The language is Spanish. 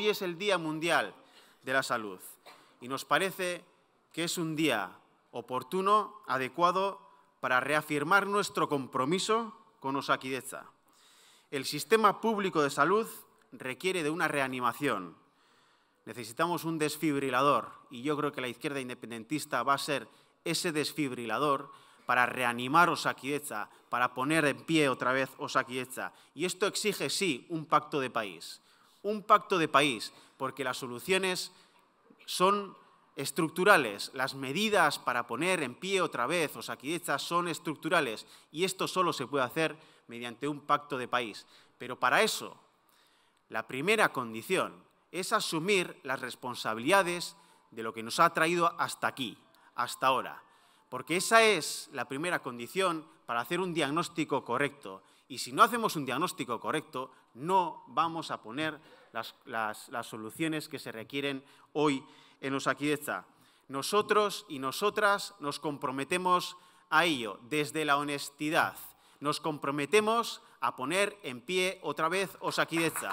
Hoy es el Día Mundial de la Salud y nos parece que es un día oportuno, adecuado, para reafirmar nuestro compromiso con Osaquideza. El sistema público de salud requiere de una reanimación. Necesitamos un desfibrilador y yo creo que la izquierda independentista va a ser ese desfibrilador para reanimar Osakidetza, para poner en pie otra vez Osakidetza. Y esto exige, sí, un pacto de país, un pacto de país, porque las soluciones son estructurales, las medidas para poner en pie otra vez o estas son estructurales y esto solo se puede hacer mediante un pacto de país. Pero para eso, la primera condición es asumir las responsabilidades de lo que nos ha traído hasta aquí, hasta ahora, porque esa es la primera condición para hacer un diagnóstico correcto y si no hacemos un diagnóstico correcto, no vamos a poner las, soluciones que se requieren hoy en Osaquidecha. Nosotros y nosotras nos comprometemos a ello desde la honestidad. Nos comprometemos a poner en pie otra vez Osaquidecha.